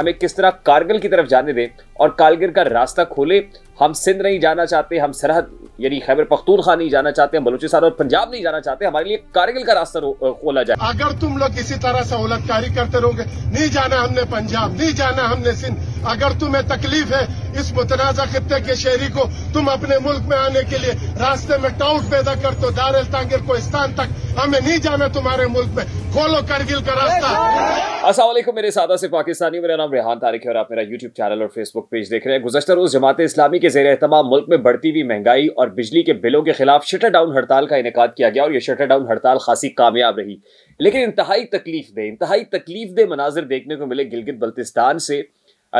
हमें किस तरह कारगिल की तरफ जाने दें और कारगिल का रास्ता खोले हम सिंध नहीं जाना चाहते हम सरहद यानी खैबर पख्तूनखा नहीं जाना चाहते हम बलूचिस्तान और पंजाब नहीं जाना चाहते हमारे लिए कारगिल का रास्ता खोला जाए अगर तुम लोग इसी तरह सहूलतकारी करते रहोगे नहीं जाना हमने पंजाब नहीं जाना हमने सिंध अगर तुम्हें तकलीफ है इस मुतनाजा खत्े के शहरी को तुम अपने मुल्क में आने के लिए रास्ते में टाउट पैदा कर दो तो दार तांगिर स्थान तक हमें नहीं जाना तुम्हारे मुल्क में खोलो करगिल का रास्ता असल मेरे सादा से पाकिस्तानी मेरा नाम रेहान तारिक है और आप मेरा यूट्यूब चैनल और फेसबुक पेज देख रहे हैं गुजशत रोज जमात इस्लामी के के जेर एहतमाम मुल्क में बढ़ती हुई महंगाई और बिजली के बिलों के खिलाफ शटर डाउन हड़ताल का इनका किया गया और यह शटर डाउन हड़ताल खासी कामयाब रही लेकिन इंतहाई तकलीफ दे इंतहाई तकलीफ दे मनाजिर देखने को मिले गिलगित बल्तिस्तान से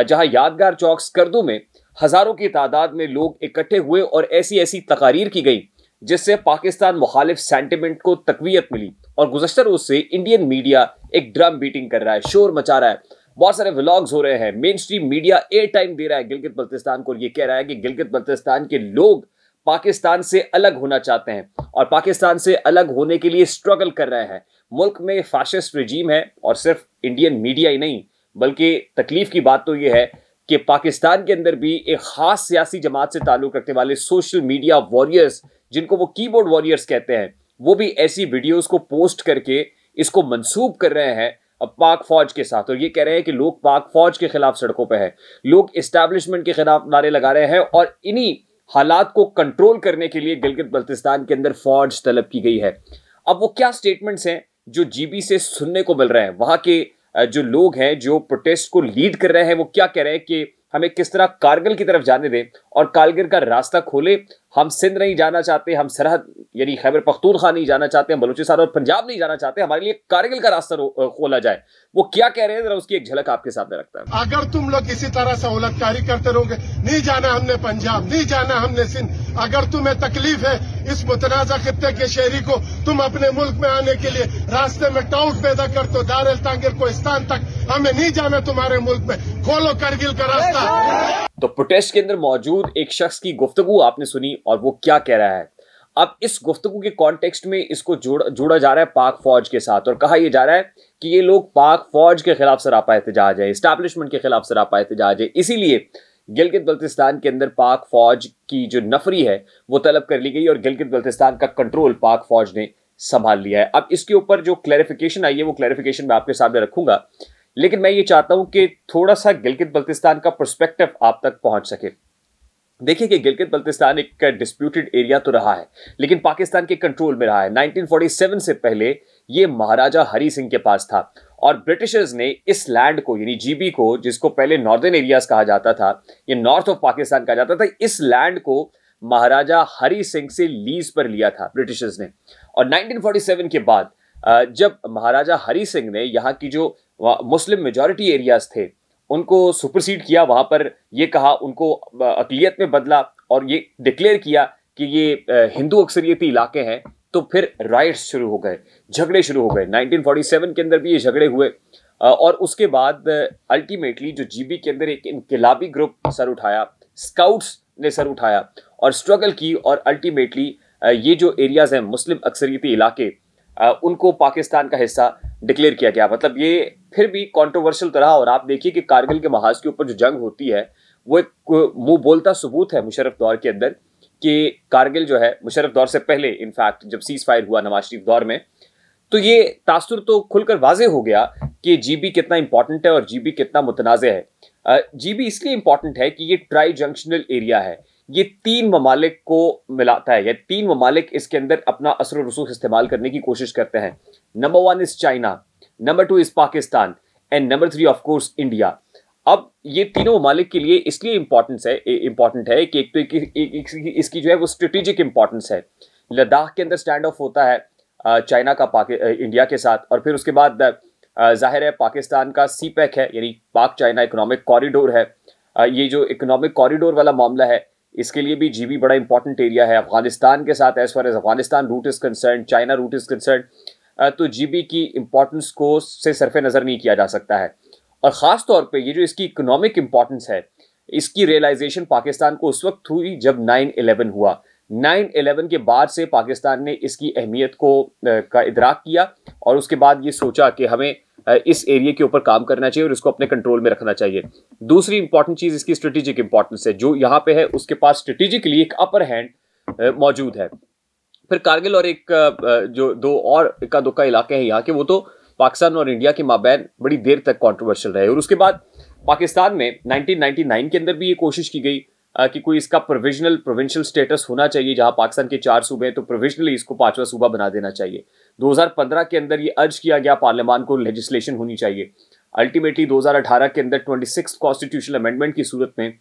जहां यादगार चौक स्कर्दू में हज़ारों की तादाद में लोग इकट्ठे हुए और ऐसी ऐसी तकारीर की गई जिससे पाकिस्तान मुखालिफ सेंटिमेंट को तकवीत मिली और गुजशतर उससे इंडियन मीडिया एक ड्रम बीटिंग कर रहा है शोर मचा रहा है बहुत सारे व्लॉग्स हो रहे हैं mainstream media airtime दे रहा है गिलगित बल्तिस्तान को ये कह रहा है कि गिलगित बल्तिस्तान के लोग पाकिस्तान से अलग होना चाहते हैं और पाकिस्तान से अलग होने के लिए स्ट्रगल कर रहे हैं मुल्क में फाशिस्ट रजीम है और सिर्फ इंडियन मीडिया ही नहीं बल्कि तकलीफ की बात तो यह है कि पाकिस्तान के अंदर भी एक खास सियासी जमात से ताल्लुक रखने वाले सोशल मीडिया वॉरियर्स जिनको वो कीबोर्ड वॉरियर्स कहते हैं वो भी ऐसी वीडियोस को पोस्ट करके इसको मंसूब कर रहे हैं पाक फौज के साथ और ये कह रहे हैं कि लोग पाक फौज के खिलाफ सड़कों पर है लोग इस्टेब्लिशमेंट के खिलाफ नारे लगा रहे हैं और इन्हीं हालात को कंट्रोल करने के लिए गिलगित बल्तिस्तान के अंदर फौज तलब की गई है अब वो क्या स्टेटमेंट्स हैं जो जीबी से सुनने को मिल रहे हैं वहाँ के जो लोग हैं जो प्रोटेस्ट को लीड कर रहे हैं वो क्या कह रहे हैं कि हमें किस तरह कारगिल की तरफ जाने दें और कारगिल का रास्ता खोले हम सिंध नहीं जाना चाहते हम सरहद यानी खैबर पख्तूनखा नहीं जाना चाहते हम बलूचिस्तान और पंजाब नहीं जाना चाहते हमारे लिए कारगिल का रास्ता खोला जाए वो क्या कह रहे हैं जरा उसकी एक झलक आपके सामने रखता है अगर तुम लोग किसी तरह कारी करते रहोगे नहीं जाना हमने पंजाब नहीं जाना हमने सिंध अगर तुम्हें तकलीफ है इस मुतनाजा खत्े के शहरी को तुम अपने मुल्क में आने के लिए रास्ते में टाउट पैदा कर दो दार तांगिर स्थान तक हमें नहीं जाना तुम्हारे मुल्क में खोलो करगिल का रास्ता तो प्रोटेस्ट के अंदर मौजूद एक शख्स की गुफ्तगु आपने सुनी और वो क्या कह रहा है अब इस गुफ्तगु के कॉन्टेक्स्ट में इसको जोड़ा जोड़ा जा रहा है पाक फौज के साथ और कहा यह जा रहा है कि ये लोग पाक फौज के खिलाफ सरापा एहतजाज है इस्टेब्लिशमेंट के खिलाफ सरापा एहतजाज है इसीलिए गिलगित बल्तिस्तान के अंदर पाक फौज की जो नफरी है वो तलब कर ली गई और गिलगित बल्तिस्तान का कंट्रोल पाक फौज ने संभाल लिया है अब इसके ऊपर जो क्लैरिफिकेशन आई है वो क्लैरिफिकेशन मैं आपके सामने रखूंगा लेकिन मैं ये चाहता हूं कि थोड़ा सा गिलगित बल्तिस्तान का परस्पेक्टिव आप तक पहुंच सके देखिए कि गिलगित बल्तिस्तान एक डिस्प्यूटेड एरिया तो रहा है लेकिन पाकिस्तान के कंट्रोल में रहा है 1947 से पहले ये महाराजा हरी सिंह के पास था और ब्रिटिशर्स ने इस लैंड को यानी जीबी को जिसको पहले नॉर्दर्न एरियाज कहा जाता था ये नॉर्थ ऑफ पाकिस्तान कहा जाता था इस लैंड को महाराजा हरी सिंह से लीज पर लिया था ब्रिटिशर्स ने और 1947 के बाद जब महाराजा हरी सिंह ने यहाँ की जो मुस्लिम मेजॉरिटी एरियाज थे उनको सुपरसीड किया वहाँ पर ये कहा उनको अकलीत में बदला और ये डिक्लेयर किया कि ये हिंदू अक्सरियती इलाके हैं तो फिर राइट्स शुरू हो गए झगड़े शुरू हो गए 1947 के अंदर भी ये झगड़े हुए और उसके बाद अल्टीमेटली जो जीबी के अंदर एक इनकलाबी ग्रुप सर उठाया स्काउट्स ने सर उठाया और स्ट्रगल की और अल्टीमेटली ये जो एरियाज़ हैं मुस्लिम अक्सरियती इलाके उनको पाकिस्तान का हिस्सा डिक्लेयर किया गया मतलब ये फिर भी तो तरह और आप देखिए कि कारगिल के महाज के ऊपर जो जंग होती है वो एक मुंह बोलता सबूत है मुशरफ दौर के अंदर कि कारगिल जो है मुशरफ दौर से पहले इनफैक्ट जब सीज फायर हुआ नवाज शरीफ दौर में तो ये तासुर तो खुलकर वाजे हो गया कि जीबी कितना इंपॉर्टेंट है और जीबी कितना मुतनाज़ है जीबी इसलिए इंपॉर्टेंट है कि ये ट्राई जंक्शनल एरिया है ये तीन ममालिक को मिलाता है या तीन ममालिक इसके अंदर अपना असर रसूख इस्तेमाल करने की कोशिश करते हैं number one is China number two is Pakistan and number three of course India अब ये तीनों ममालिक के लिए इसलिए इंपॉर्टेंस है इंपॉर्टेंट है कि एक तो एक, एक, एक, इसकी जो है वो स्ट्रेटेजिक इंपॉर्टेंस है लद्दाख के अंदर स्टैंड ऑफ होता है चाइना का पाकि इंडिया के साथ और फिर उसके बाद जाहिर है पाकिस्तान का सी पैक e है यानी पाक चाइना इकोनॉमिक कॉरिडोर है ये जो इकोनॉमिक कॉरिडोर वाला मामला है इसके लिए भी जीबी बड़ा इंपॉर्टेंट एरिया है अफगानिस्तान के साथ as far as Afghanistan route is concern China route is concern तो जीबी की इम्पोर्टेंस को से सरफे नज़र नहीं किया जा सकता है और ख़ास तौर पे ये जो इसकी इकोनॉमिक इम्पोर्टेंस है इसकी रियलाइजेशन पाकिस्तान को उस वक्त हुई जब नाइन एलेवन हुआ नाइन एलेवन के बाद से पाकिस्तान ने इसकी अहमियत को का इदराक किया और उसके बाद ये सोचा कि हमें इस एरिया के ऊपर काम करना चाहिए और इसको अपने कंट्रोल में रखना चाहिए दूसरी इंपॉर्टेंट चीज़ इसकी स्ट्रेटेजिक इंपॉर्टेंस है जो यहाँ पे है उसके पास स्ट्रेटेजिकली एक अपर हैंड मौजूद है फिर कारगिल और एक जो दो और इक्का दुक्का इलाके हैं यहाँ के वो तो पाकिस्तान और इंडिया के माबैन बड़ी देर तक कॉन्ट्रोवर्शियल रहे और उसके बाद पाकिस्तान में 1999 के अंदर भी ये कोशिश की गई कि कोई इसका प्रोविजनल प्रोविंशियल स्टेटस होना चाहिए जहां पाकिस्तान के चार सूबे हैं तो प्रोविजनली इसको पांचवा सूबा बना देना चाहिए 2015 के अंदर ये अर्ज किया गया पार्लियामान को लेजिस्लेशन होनी चाहिए अल्टीमेटली 2018 के अंदर सिक्स कॉन्स्टिट्यूशनल अमेंडमेंट की सूरत में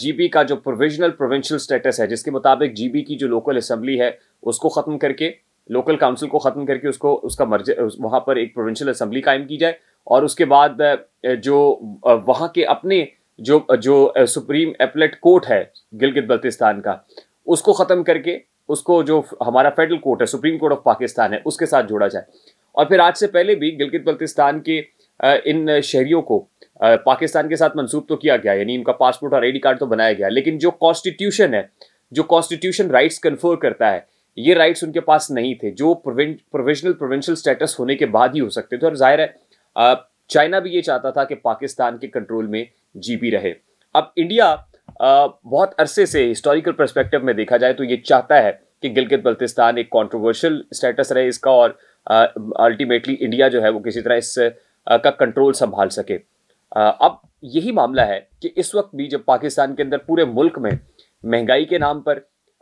जीबी का जो प्रोविजनल प्रोविंशियल स्टेटस है जिसके मुताबिक जीबी की जो लोकल असम्बली है उसको ख़त्म करके लोकल काउंसिल को ख़त्म करके उसको उसका मर्ज वहाँ पर एक प्रोविंशियल असम्बली कायम की जाए और उसके बाद जो वहाँ के अपने जो जो सुप्रीम एपलेट कोर्ट है गिलगित बल्तिस्तान का उसको ख़त्म करके उसको जो हमारा फेडरल कोर्ट है सुप्रीम कोर्ट ऑफ पाकिस्तान है उसके साथ जोड़ा जाए और फिर आज से पहले भी गिलगित बल्तिस्तान के इन शहरियों को पाकिस्तान के साथ मंसूब तो किया गया यानी इनका पासपोर्ट और आईडी कार्ड तो बनाया गया लेकिन जो कॉन्स्टिट्यूशन है जो कॉन्स्टिट्यूशन राइट्स कन्फर करता है ये राइट्स उनके पास नहीं थे जो प्रोविजनल प्रोविंशियल स्टेटस होने के बाद ही हो सकते थे और जाहिर है चाइना भी ये चाहता था कि पाकिस्तान के कंट्रोल में जीपी रहे अब इंडिया बहुत अरसे से हिस्टोरिकल परस्पेक्टिव में देखा जाए तो ये चाहता है कि गिलगित बल्तिस्तान एक कॉन्ट्रोवर्शियल स्टेटस रहे इसका और अल्टीमेटली इंडिया जो है वो किसी तरह इस का कंट्रोल संभाल सके अब यही मामला है कि इस वक्त भी जब पाकिस्तान के अंदर पूरे मुल्क में महंगाई के नाम पर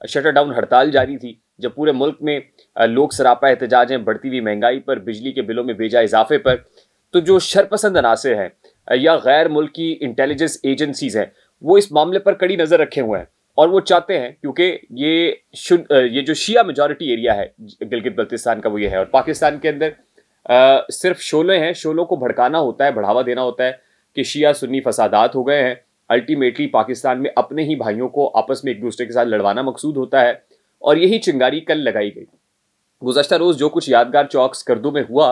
शटर डाउन हड़ताल जारी थी जब पूरे मुल्क में लोग सरापा एहतजाजें बढ़ती हुई महंगाई पर बिजली के बिलों में भेजा इजाफे पर तो जो शरपसंद अनासर हैं या गैर मुल्की इंटेलिजेंस एजेंसीज हैं वो इस मामले पर कड़ी नज़र रखे हुए हैं और वो चाहते हैं क्योंकि ये शुद्ध ये जो शिया मेजॉरिटी एरिया है गिलगित बल्तिस्तान का वो ये है और पाकिस्तान के अंदर सिर्फ शोले हैं शोलों को भड़काना होता है बढ़ावा देना होता है कि शिया सुन्नी फसादात हो गए हैं अल्टीमेटली पाकिस्तान में अपने ही भाइयों को आपस में एक दूसरे के साथ लड़वाना मकसूद होता है और यही चिंगारी कल लगाई गई गुजशत रोज़ जो कुछ यादगार चौक स्कर्दू में हुआ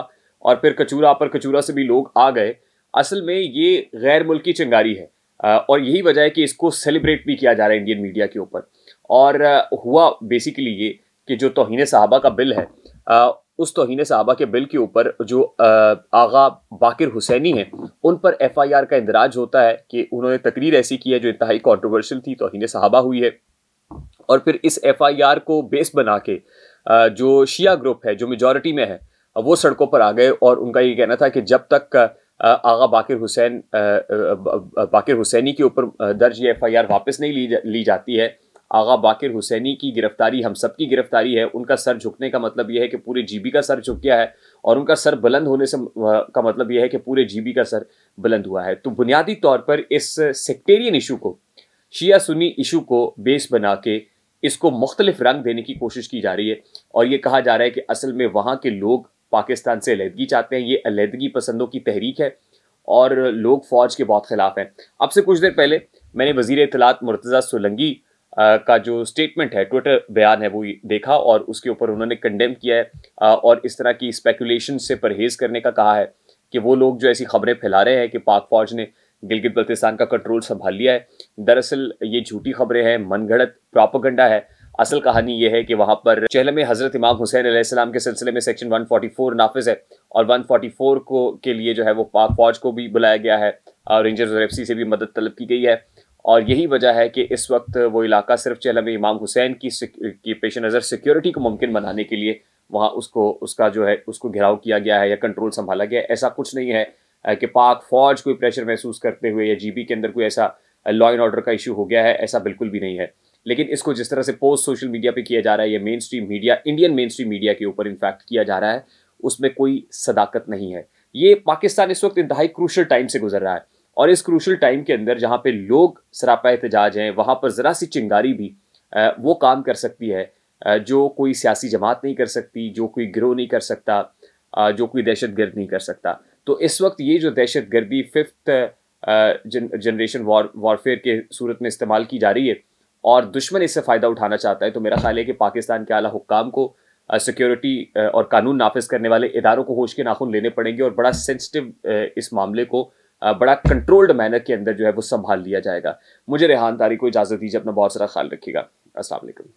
और फिर कचूरा पर कचूरा से भी लोग आ गए असल में ये गैर मुल्की चिंगारी है और यही वजह है कि इसको सेलिब्रेट भी किया जा रहा है इंडियन मीडिया के ऊपर और हुआ बेसिकली ये कि जो तोहन साहबा का बिल है उस तोहन साहबा के बिल के ऊपर जो आगा बाकिर हुसैनी हैं उन पर एफ़ आई आर का इंदराज होता है कि उन्होंने तकरीर ऐसी की है जो इंतहाई कॉन्ट्रोवर्शियल थी तोहन साहबा हुई है और फिर इस एफ़ आई आर को बेस बना के जो शिया ग्रुप है जो मेजॉरिटी में है वो सड़कों पर आ गए और उनका ये कहना था कि जब तक आगा बाकिर हुसैन बाकिर हुसैनी के ऊपर दर्ज ये एफ आई आर वापस नहीं ली जा, ली जाती है आगा बाकिर हुसैनी की गिरफ्तारी हम सब की गिरफ्तारी है उनका सर झुकने का मतलब यह है कि पूरे जीबी का सर झुक गया है और उनका सर बुलंद होने से का मतलब यह है कि पूरे जीबी का सर बुलंद हुआ है तो बुनियादी तौर पर इस सेक्टेरियन इशू को शिया सुन्नी इशू को बेस बना के इसको मुख्तलिफ रंग देने की कोशिश की जा रही है और ये कहा जा रहा है कि असल में वहाँ के लोग पाकिस्तान से अलीहदगी चाहते हैं ये अलीहदगी पसंदों की तहरीक है और लोग फ़ौज के बहुत ख़िलाफ़ हैं अब से कुछ देर पहले मैंने वजीर इतलात मुर्तज़ा सोलंगी का जो स्टेटमेंट है ट्विटर बयान है वो देखा और उसके ऊपर उन्होंने कंडेम किया है और इस तरह की स्पेकुलेशन से परहेज करने का कहा है कि वो लोग जो ऐसी खबरें फैला रहे हैं कि पाक फौज ने गिलगित बल्तिस्तान का कंट्रोल संभाल लिया है दरअसल ये झूठी खबरें हैं मनगढ़ंत प्रापगंडा है असल कहानी यह है कि वहाँ पर चहल में हज़रत इमाम हुसैन आसमाम के सिलसिले में सेक्शन 144 नाफिज है और 144 को के लिए जो है वो पाक फौज को भी बुलाया गया है और रेंजर्स और एफ से भी मदद तलब की गई है और यही वजह है कि इस वक्त वो इलाका सिर्फ चलम इमाम हुसैन की की पेश नज़र सिक्योरिटी को मुमकिन बनाने के लिए वहाँ उसको उसका जो है उसको घिराव किया गया है या कंट्रोल संभाला गया है ऐसा कुछ नहीं है कि पाक फ़ौज कोई प्रेशर महसूस करते हुए या जीबी के अंदर कोई ऐसा लॉ एंड ऑर्डर का इशू हो गया है ऐसा बिल्कुल भी नहीं है लेकिन इसको जिस तरह से पोस्ट सोशल मीडिया पे किया जा रहा है या mainstream media Indian mainstream media के ऊपर इनफैक्ट किया जा रहा है उसमें कोई सदाकत नहीं है ये पाकिस्तान इस वक्त इंतहाई क्रूशल टाइम से गुजर रहा है और इस क्रूशल टाइम के अंदर जहाँ पे लोग सरापा एहतजाज हैं वहाँ पर ज़रा सी चिंगारी भी वो काम कर सकती है जो कोई सियासी जमात नहीं कर सकती जो कोई ग्रो नहीं कर सकता जो कोई दहशत गर्द नहीं कर सकता तो इस वक्त ये जो दहशत गर्दी फिफ्थ जनरेशन वॉर वॉरफेयर के सूरत में इस्तेमाल की जा रही है और दुश्मन इससे फ़ायदा उठाना चाहता है तो मेरा ख्याल है कि पाकिस्तान के अला हुकाम को सिक्योरिटी और कानून नाफज करने वाले इदारों को होश के नाखून लेने पड़ेंगे और बड़ा सेंसिटिव इस मामले को बड़ा कंट्रोल्ड मैनर के अंदर जो है वो संभाल लिया जाएगा मुझे रेहान तारी को इजाज़त दीजिए अपना बहुत सारा ख्याल रखिएगा असल